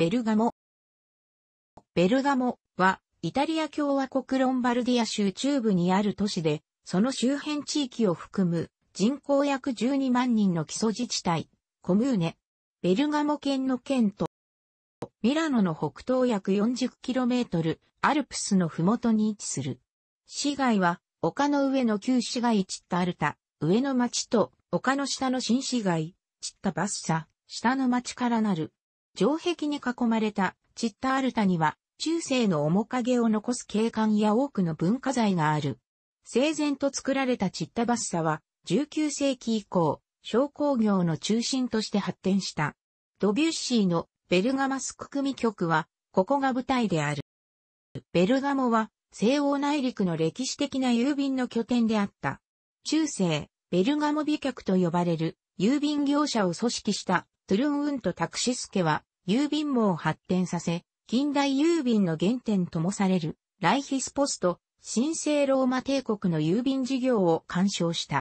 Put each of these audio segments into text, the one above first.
ベルガモ。ベルガモは、イタリア共和国ロンバルディア州中部にある都市で、その周辺地域を含む人口約12万人の基礎自治体、コムーネ、ベルガモ県の県と、ミラノの北東約 40km、アルプスの麓に位置する。市街は、丘の上の旧市街チッタアルタ、上の町と、丘の下の新市街、チッタバッサ、下の町からなる。城壁に囲まれたチッタアルタには中世の面影を残す景観や多くの文化財がある。整然と作られたチッタバッサは19世紀以降、商工業の中心として発展した。ドビュッシーのベルガマスク組曲は、ここが舞台である。ベルガモは西欧内陸の歴史的な郵便の拠点であった。中世、ベルガモ美局と呼ばれる郵便業者を組織したトゥルンウンとタクシスケは、郵便網を発展させ、近代郵便の原点ともされる、ライヒスポスト、神聖ローマ帝国の郵便事業を干渉した。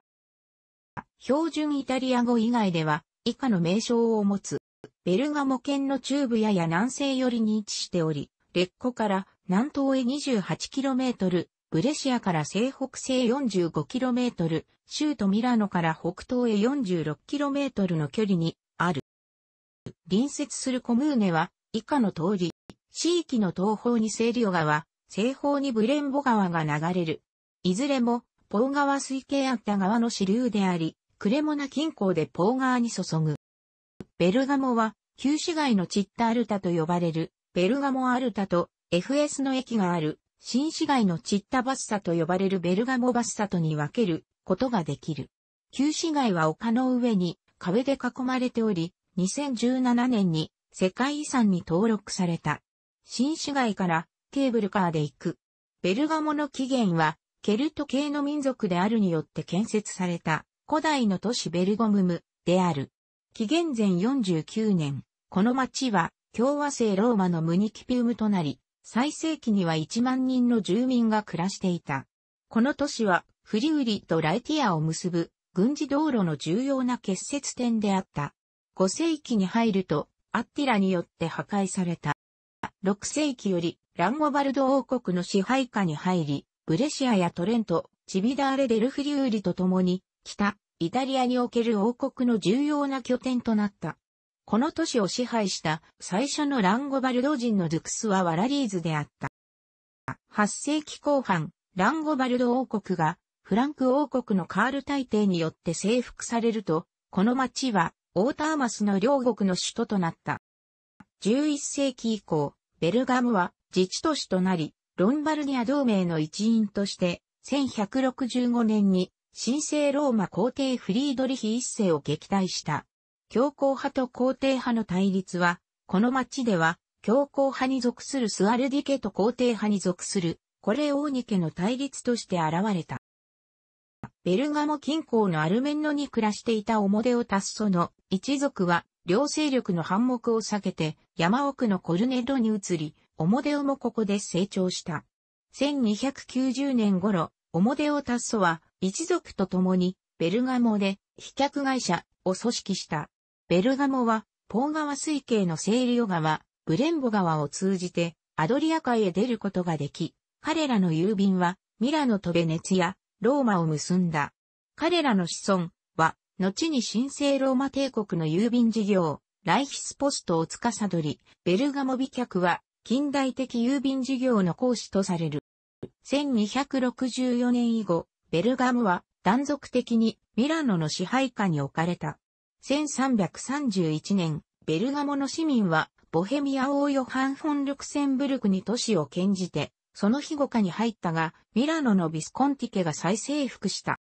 標準イタリア語以外では、以下の名称を持つ。ベルガモ県の中部やや南西寄りに位置しており、レッコから南東へ 28km、ブレシアから西北西 45km、州都ミラノから北東へ 46km の距離にある。隣接するコムーネは以下の通り、地域の東方にセーリオ川、西方にブレンボ川が流れる。いずれも、ポー川水系あった川の支流であり、クレモナ近郊でポー川に注ぐ。ベルガモは、旧市街のチッタアルタと呼ばれる、ベルガモアルタと FS の駅がある、新市街のチッタバッサと呼ばれるベルガモバッサとに分けることができる。旧市街は丘の上に壁で囲まれており、2017年に世界遺産に登録された。新市街からケーブルカーで行く。ベルガモの起源は、ケルト系の民族であるによって建設された古代の都市ベルゴムムである。紀元前49年、この町は共和制ローマのムニキピウムとなり、最盛期には1万人の住民が暮らしていた。この都市はフリウリとライティアを結ぶ軍事道路の重要な結節点であった。5世紀に入ると、アッティラによって破壊された。6世紀より、ランゴバルド王国の支配下に入り、ブレシアやトレント、チビダーレ・デルフリューリと共に、北、イタリアにおける王国の重要な拠点となった。この都市を支配した最初のランゴバルド人のドゥクスはワラリーズであった。8世紀後半、ランゴバルド王国がフランク王国のカール大帝によって征服されると、この町はオーターマスの両国の首都となった。11世紀以降、ベルガムは自治都市となり、ロンバルニア同盟の一員として、1165年に神聖ローマ皇帝フリードリヒ一世を撃退した。強硬派と皇帝派の対立は、この町では、強硬派に属するスアルディ家と皇帝派に属する、これオーニ家の対立として現れた。ベルガモ近郊のアルメンノに暮らしていたオモデオタッソの一族は、両勢力の反目を避けて、山奥のコルネロに移り、オモデオもここで成長した。1290年頃、オモデオタッソは、一族と共に、ベルガモで、飛脚会社を組織した。ベルガモは、ポー川水系のセーリオ川、ブレンボ川を通じて、アドリア海へ出ることができ、彼らの郵便は、ミラノとベネツヤ、ローマを結んだ。彼らの子孫は、後に神聖ローマ帝国の郵便事業、ライヒスポストを司り、ベルガモ美脚は、近代的郵便事業の講師とされる。1264年以後、ベルガムは断続的にミラノの支配下に置かれた。1331年、ベルガモの市民はボヘミア王ヨハン・フォン・ルクセンブルクに都市を献じてその日後下に入ったが、ミラノのビスコンティ家が再征服した。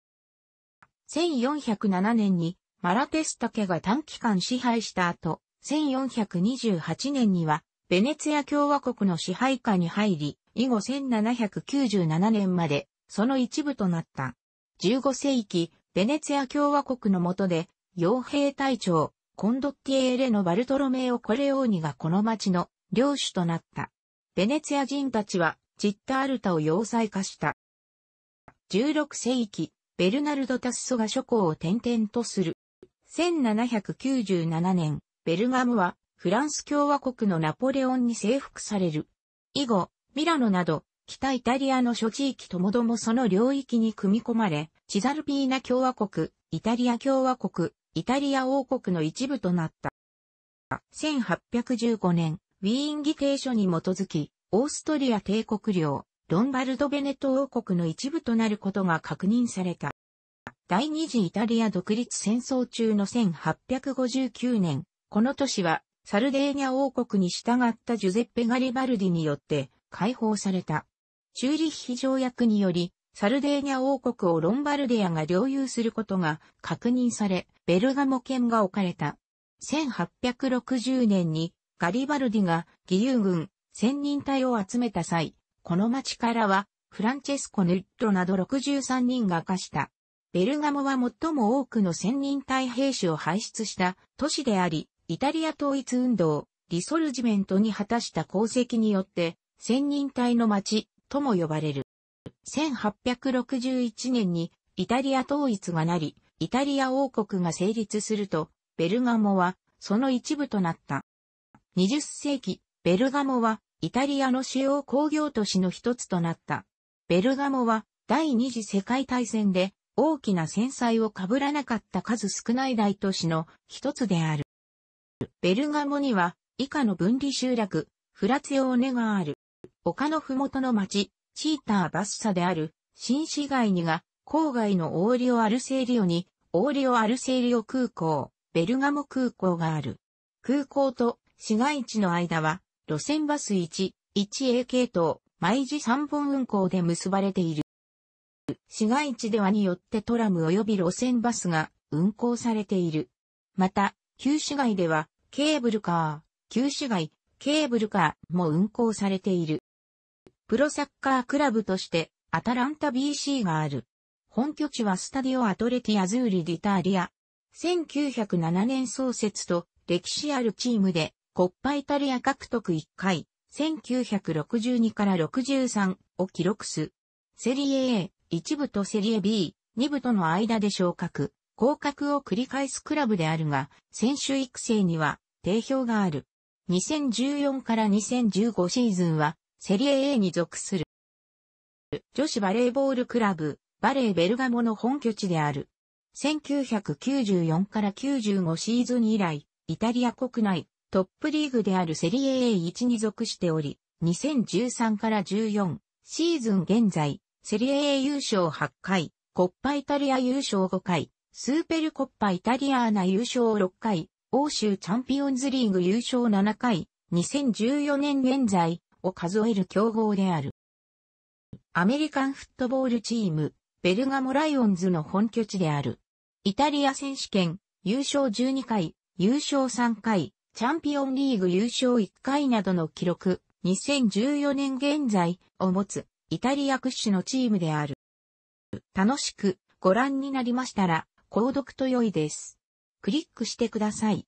1407年にマラテスタ家が短期間支配した後、1428年には、ベネツィア共和国の支配下に入り、以後1797年まで、その一部となった。15世紀、ベネツィア共和国の下で、傭兵隊長、コンドッティエーレのバルトロメオ・コレオーニがこの町の領主となった。ベネツィア人たちはジッタールタを要塞化した。16世紀、ベルナルド・タッソが諸侯を転々とする。1797年、ベルガムはフランス共和国のナポレオンに征服される。以後、ミラノなど、北イタリアの諸地域ともどもその領域に組み込まれ、チザルピーナ共和国、イタリア共和国、イタリア王国の一部となった。1815年、ウィーン議定書に基づき、オーストリア帝国領、ロンバルド・ベネト王国の一部となることが確認された。第二次イタリア独立戦争中の1859年、この都市はサルデーニャ王国に従ったジュゼッペ・ガリバルディによって解放された。チューリッヒ条約により、サルデーニャ王国をロンバルディアが領有することが確認され、ベルガモ県が置かれた。1860年にガリバルディが義勇軍千人隊を集めた際、この町からは、フランチェスコ・ネットなど63人が課した。ベルガモは最も多くの千人隊兵士を輩出した都市であり、イタリア統一運動、リソルジメントに果たした功績によって、千人隊の町、とも呼ばれる。1861年にイタリア統一がなり、イタリア王国が成立すると、ベルガモはその一部となった。20世紀、ベルガモはイタリアの主要工業都市の一つとなった。ベルガモは第二次世界大戦で大きな戦災を被らなかった数少ない大都市の一つである。ベルガモには以下の分離集落、フラツヨーネがある。丘のふもとの町、チーターバッサである、新市街にが、郊外のオーリオ・アルセーリオに、オーリオ・アルセーリオ空港、ベルガモ空港がある。空港と市街地の間は、路線バス1、1A 系統、毎時3本運行で結ばれている。市街地ではによってトラム及び路線バスが運行されている。また、旧市街では、ケーブルカー、旧市街、ケーブルカーも運行されている。プロサッカークラブとして、アタランタ BC がある。本拠地はスタディオアトレティアズーリ・ディターリア。1907年創設と歴史あるチームで、コッパイタリア獲得1回、1962から63を記録す。セリエ A、1部とセリエ B、2部との間で昇格、降格を繰り返すクラブであるが、選手育成には定評がある。2014から2015シーズンは、セリエ A に属する。女子バレーボールクラブ、バレーベルガモの本拠地である。1994から95シーズン以来、イタリア国内、トップリーグであるセリエ A1 に属しており、2013から14シーズン現在、セリエ A 優勝8回、コッパイタリア優勝5回、スーペルコッパイタリアーナ優勝6回、欧州チャンピオンズリーグ優勝7回、2014年現在を数える競合である。アメリカンフットボールチーム、ベルガモライオンズの本拠地である。イタリア選手権、優勝12回、優勝3回、チャンピオンリーグ優勝1回などの記録、2014年現在を持つイタリア屈指のチームである。楽しくご覧になりましたら、購読と良いです。クリックしてください。